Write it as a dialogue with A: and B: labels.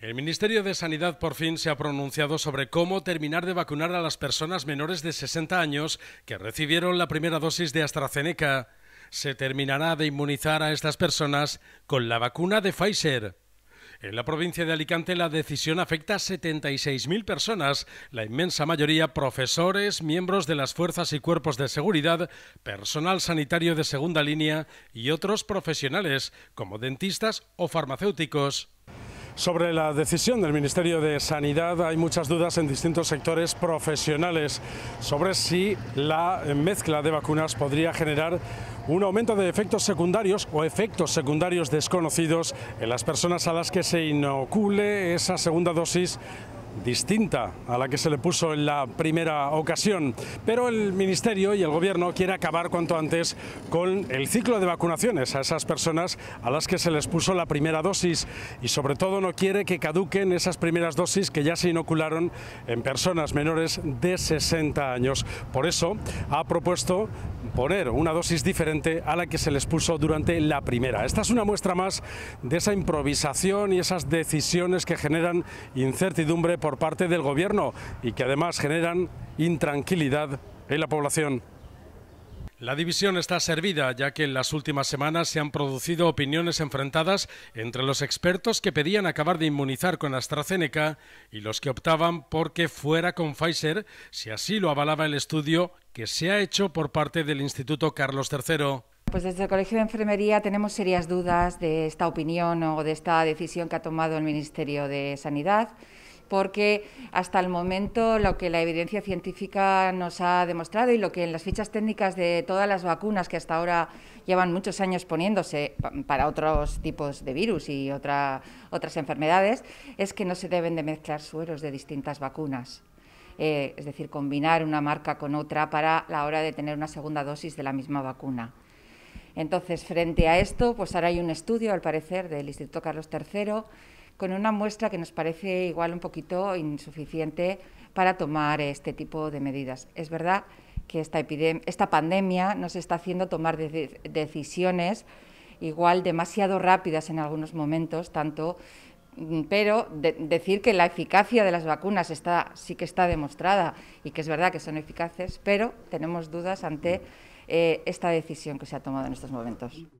A: El Ministerio de Sanidad por fin se ha pronunciado sobre cómo terminar de vacunar a las personas menores de 60 años que recibieron la primera dosis de AstraZeneca. Se terminará de inmunizar a estas personas con la vacuna de Pfizer. En la provincia de Alicante la decisión afecta a 76.000 personas, la inmensa mayoría profesores, miembros de las fuerzas y cuerpos de seguridad, personal sanitario de segunda línea y otros profesionales como dentistas o farmacéuticos. Sobre la decisión del Ministerio de Sanidad hay muchas dudas en distintos sectores profesionales sobre si la mezcla de vacunas podría generar un aumento de efectos secundarios o efectos secundarios desconocidos en las personas a las que se inocule esa segunda dosis distinta a la que se le puso en la primera ocasión. Pero el Ministerio y el Gobierno quiere acabar cuanto antes con el ciclo de vacunaciones a esas personas a las que se les puso la primera dosis y sobre todo no quiere que caduquen esas primeras dosis que ya se inocularon en personas menores de 60 años. Por eso ha propuesto poner una dosis diferente a la que se les puso durante la primera. Esta es una muestra más de esa improvisación y esas decisiones que generan incertidumbre por parte del gobierno y que además generan intranquilidad en la población. La división está servida, ya que en las últimas semanas se han producido opiniones enfrentadas entre los expertos que pedían acabar de inmunizar con AstraZeneca y los que optaban por que fuera con Pfizer, si así lo avalaba el estudio que se ha hecho por parte del Instituto Carlos III.
B: Pues desde el Colegio de Enfermería tenemos serias dudas de esta opinión o de esta decisión que ha tomado el Ministerio de Sanidad porque hasta el momento lo que la evidencia científica nos ha demostrado y lo que en las fichas técnicas de todas las vacunas que hasta ahora llevan muchos años poniéndose para otros tipos de virus y otras enfermedades, es que no se deben de mezclar sueros de distintas vacunas. Eh, es decir, combinar una marca con otra para la hora de tener una segunda dosis de la misma vacuna. Entonces, frente a esto, pues ahora hay un estudio, al parecer, del Instituto Carlos III, con una muestra que nos parece igual un poquito insuficiente para tomar este tipo de medidas. Es verdad que esta, pandemia nos está haciendo tomar decisiones igual demasiado rápidas en algunos momentos, tanto mm, pero decir que la eficacia de las vacunas está, sí que está demostrada y que es verdad que son eficaces, pero tenemos dudas ante eh, esta decisión que se ha tomado en estos momentos.